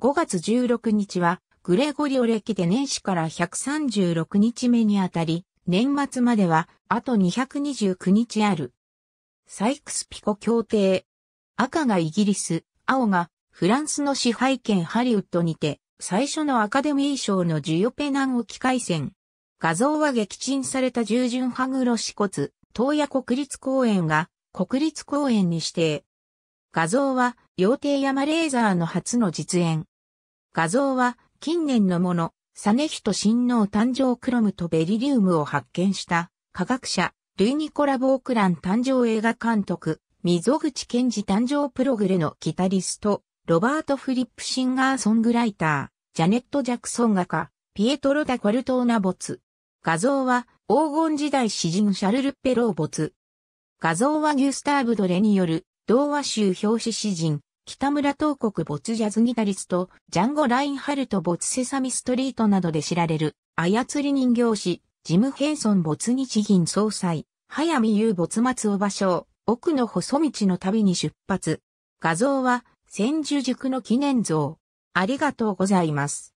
5月16日は、グレゴリオ歴で年始から136日目にあたり、年末までは、あと229日ある。サイクスピコ協定。赤がイギリス、青がフランスの支配権ハリウッドにて、最初のアカデミー賞のジュヨペナン沖海戦。画像は撃沈された従順ハグロシコツ、東野国立公園が国立公園に指定。画像は、妖艇山レーザーの初の実演。画像は、近年のもの、サネヒト新能誕生クロムとベリリウムを発見した、科学者、ルイ・ニコラ・ボークラン誕生映画監督、溝口健二誕生プログレのギタリスト、ロバート・フリップシンガーソングライター、ジャネット・ジャクソン画家、ピエトロ・ダ・コルトーナ没。画像は、黄金時代詩人シャルル・ペロー没。画像はギュスターブ・ドレによる、童話集表紙詩人、北村東国没ジャズギタリスト、ジャンゴ・ラインハルト没セサミストリートなどで知られる、操り人形師、ジム・ヘンソン没日銀総裁、早見優没松尾芭蕉、奥の細道の旅に出発。画像は、千住塾の記念像。ありがとうございます。